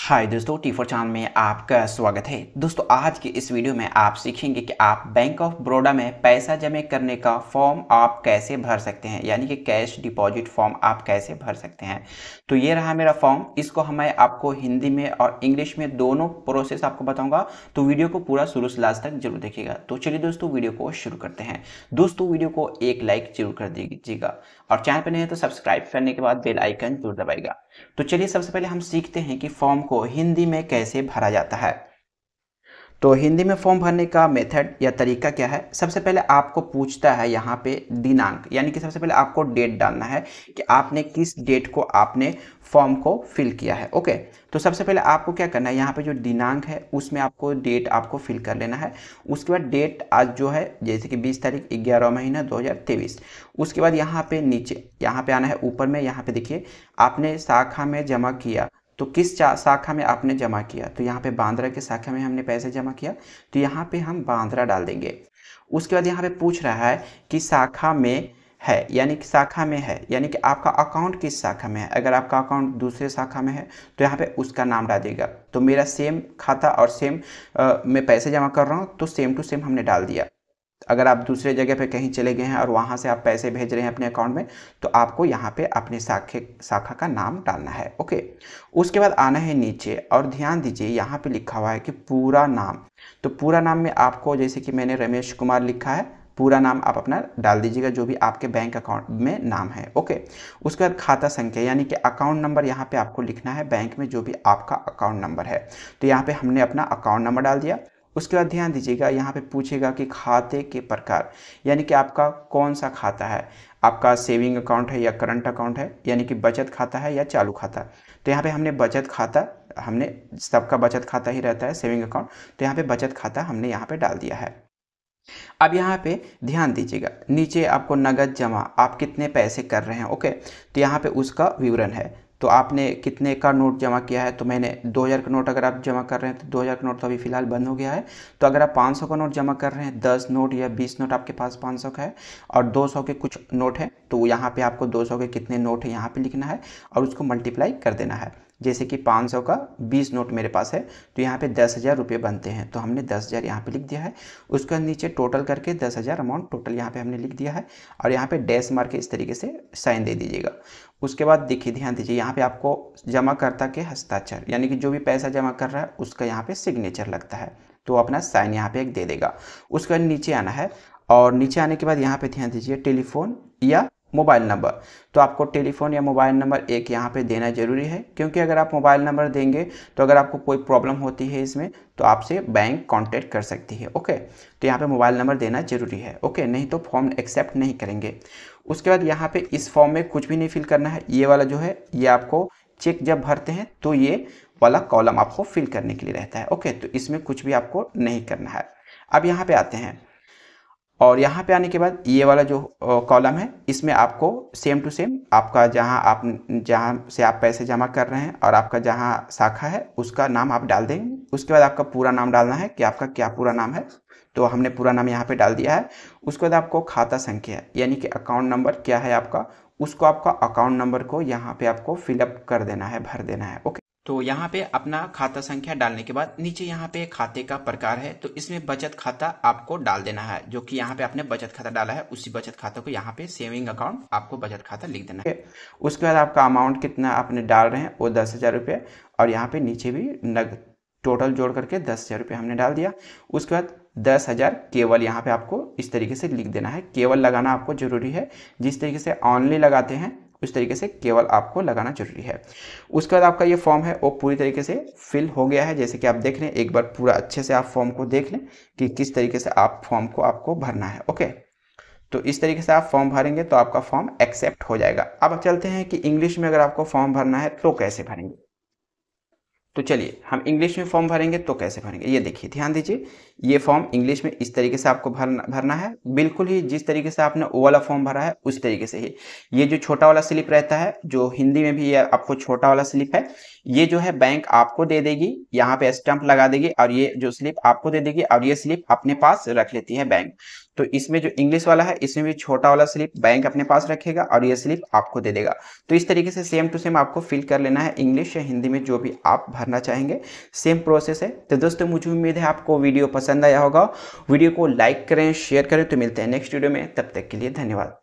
हाय दोस्तों T four channel में आपका स्वागत है दोस्तों आज के इस वीडियो में आप सीखेंगे कि आप बैंक ऑफ बड़ौदा में पैसा जमा करने का फॉर्म आप कैसे भर सकते हैं यानी कि कैश डिपॉजिट फॉर्म आप कैसे भर सकते हैं तो ये रहा मेरा फॉर्म इसको हमें आपको हिंदी में और इंग्लिश में दोनों प्रोसेस आपको बताऊँगा तो वीडियो को पूरा शुरू से लास्ट तक जरूर देखिएगा तो चलिए दोस्तों वीडियो को शुरू करते हैं दोस्तों वीडियो को एक लाइक जरूर कर दीजिएगा और चैनल पर नहीं है तो सब्सक्राइब करने के बाद बेल आइकन जरूर दबाएगा तो चलिए सबसे पहले हम सीखते हैं कि फॉर्म को हिंदी में कैसे भरा जाता है तो हिंदी में फॉर्म भरने का मेथड या तरीका क्या है सबसे पहले आपको पूछता है यहाँ पे दिनांक यानी कि सबसे पहले आपको डेट डालना है कि आपने किस डेट को आपने फॉर्म को फिल किया है ओके तो सबसे पहले आपको क्या करना है यहाँ पे जो दिनांक है उसमें आपको डेट आपको फिल कर लेना है उसके बाद डेट आज जो है जैसे कि बीस तारीख ग्यारह महीना दो उसके बाद यहाँ पर नीचे यहाँ पर आना है ऊपर में यहाँ पर देखिए आपने शाखा में जमा किया तो किस शाखा में आपने जमा किया तो यहाँ पे बांद्रा के शाखा में हमने पैसे जमा किया तो यहाँ पे हम बांद्रा डाल देंगे उसके बाद यहाँ पे पूछ रहा है कि शाखा में है यानी कि शाखा में है यानी कि आपका अकाउंट किस शाखा में है अगर आपका अकाउंट दूसरे शाखा में है तो यहाँ पे उसका नाम डाल देगा तो मेरा सेम खाता और सेम आ, मैं पैसे जमा कर रहा हूँ तो सेम टू सेम हमने डाल दिया अगर आप दूसरे जगह पे कहीं चले गए हैं और वहाँ से आप पैसे भेज रहे हैं अपने अकाउंट में तो आपको यहाँ पे अपने शाखे शाखा का नाम डालना है ओके उसके बाद आना है नीचे और ध्यान दीजिए यहाँ पे लिखा हुआ है कि पूरा नाम तो पूरा नाम में आपको जैसे कि मैंने रमेश कुमार लिखा है पूरा नाम आप अपना डाल दीजिएगा जो भी आपके बैंक अकाउंट में नाम है ओके उसके बाद खाता संख्या यानी कि अकाउंट नंबर यहाँ पे आपको लिखना है बैंक में जो भी आपका अकाउंट नंबर है तो यहाँ पे हमने अपना अकाउंट नंबर डाल दिया उसके बाद ध्यान दीजिएगा यहाँ पे पूछेगा कि खाते के प्रकार यानी कि आपका कौन सा खाता है आपका सेविंग अकाउंट है या करंट अकाउंट है यानी कि बचत खाता है या चालू खाता तो यहाँ पे हमने बचत खाता हमने सबका बचत खाता ही रहता है सेविंग अकाउंट तो यहाँ पे बचत खाता हमने यहाँ पे डाल दिया है अब यहाँ पे ध्यान दीजिएगा नीचे आपको नगद जमा आप कितने पैसे कर रहे हैं ओके तो यहाँ पे उसका विवरण है तो आपने कितने का नोट जमा किया है तो मैंने 2000 का नोट अगर आप जमा कर रहे हैं तो 2000 का नोट तो अभी फ़िलहाल बंद हो गया है तो अगर आप 500 का नोट जमा कर रहे हैं 10 नोट या 20 नोट आपके पास 500 का है और 200 के कुछ नोट हैं तो यहाँ पे आपको 200 के कितने नोट हैं यहाँ पे लिखना है और उसको मल्टीप्लाई कर देना है जैसे कि 500 का 20 नोट मेरे पास है तो यहाँ पे दस हज़ार रुपये बनते हैं तो हमने दस हज़ार यहाँ पर लिख दिया है उसके नीचे टोटल करके दस हज़ार अमाउंट टोटल यहाँ पे हमने लिख दिया है और यहाँ पे डैश मार के इस तरीके से साइन दे दीजिएगा उसके बाद देखिए ध्यान दीजिए यहाँ पे आपको जमा करता के हस्ताक्षर यानी कि जो भी पैसा जमा कर रहा है उसका यहाँ पर सिग्नेचर लगता है तो अपना साइन यहाँ पर एक दे देगा उसके नीचे आना है और नीचे आने के बाद यहाँ पर ध्यान दीजिए टेलीफोन या मोबाइल नंबर तो आपको टेलीफोन या मोबाइल नंबर एक यहाँ पे देना ज़रूरी है क्योंकि अगर आप मोबाइल नंबर देंगे तो अगर आपको कोई प्रॉब्लम होती है इसमें तो आपसे बैंक कांटेक्ट कर सकती है ओके तो यहाँ पे मोबाइल नंबर देना ज़रूरी है ओके नहीं तो फॉर्म एक्सेप्ट नहीं करेंगे उसके बाद यहाँ पर इस फॉर्म में कुछ भी नहीं फिल करना है ये वाला जो है ये आपको चेक जब भरते हैं तो ये वाला कॉलम आपको फिल करने के लिए रहता है ओके तो इसमें कुछ भी आपको नहीं करना है अब यहाँ पर आते हैं और यहाँ पे आने के बाद ये वाला जो कॉलम है इसमें आपको सेम टू सेम आपका जहाँ आप जहाँ से आप पैसे जमा कर रहे हैं और आपका जहाँ शाखा है उसका नाम आप डाल देंगे उसके बाद आपका पूरा नाम डालना है कि आपका क्या पूरा नाम है तो हमने पूरा नाम यहाँ पे डाल दिया है उसके बाद आपको खाता संख्या यानी कि अकाउंट नंबर क्या है आपका उसको आपका अकाउंट नंबर को यहाँ पर आपको फिलअप कर देना है भर देना है ओके तो यहाँ पे अपना खाता संख्या डालने के बाद नीचे यहाँ पे खाते का प्रकार है तो इसमें बचत खाता आपको डाल देना है जो कि यहाँ पे आपने बचत खाता डाला है उसी बचत खाते को यहाँ पे सेविंग अकाउंट आपको बचत खाता लिख देना है उसके बाद आपका अमाउंट कितना आपने डाल रहे हैं वो दस हज़ार रुपये और यहाँ पे नीचे भी नग टोटल जोड़ करके दस हज़ार रुपये हमने डाल दिया उसके बाद दस हज़ार केवल यहाँ पे आपको इस तरीके से लिख देना है केवल लगाना आपको ज़रूरी है जिस तरीके से ऑनली लगाते हैं उस तरीके से केवल आपको लगाना जरूरी है उसके बाद आपका ये फॉर्म है वो पूरी तरीके से फिल हो गया है जैसे कि आप देख लें एक बार पूरा अच्छे से आप फॉर्म को देख लें कि किस तरीके से आप फॉर्म को आपको भरना है ओके तो इस तरीके से आप फॉर्म भरेंगे तो आपका फॉर्म एक्सेप्ट हो जाएगा अब चलते हैं कि इंग्लिश में अगर आपको फॉर्म भरना है तो कैसे भरेंगे तो चलिए हम इंग्लिश में फॉर्म भरेंगे तो कैसे भरेंगे ये देखिए ध्यान दीजिए ये फॉर्म इंग्लिश में इस तरीके से आपको भरना भरना है बिल्कुल ही जिस तरीके से आपने वो वाला फॉर्म भरा है उस तरीके से ही ये जो छोटा वाला स्लिप रहता है जो हिंदी में भी ये आपको छोटा वाला स्लिप है ये जो है बैंक आपको दे देगी यहाँ पे स्टम्प लगा देगी और ये जो स्लिप आपको दे देगी और ये स्लिप अपने पास रख लेती है बैंक तो इसमें जो इंग्लिश वाला है इसमें भी छोटा वाला स्लिप बैंक अपने पास रखेगा और ये स्लिप आपको दे देगा तो इस तरीके से सेम टू सेम आपको फिल कर लेना है इंग्लिश या हिंदी में जो भी आप भरना चाहेंगे सेम प्रोसेस है तो दोस्तों मुझे उम्मीद है आपको वीडियो पसंद आया होगा वीडियो को लाइक करें शेयर करें तो मिलते हैं नेक्स्ट वीडियो में तब तक के लिए धन्यवाद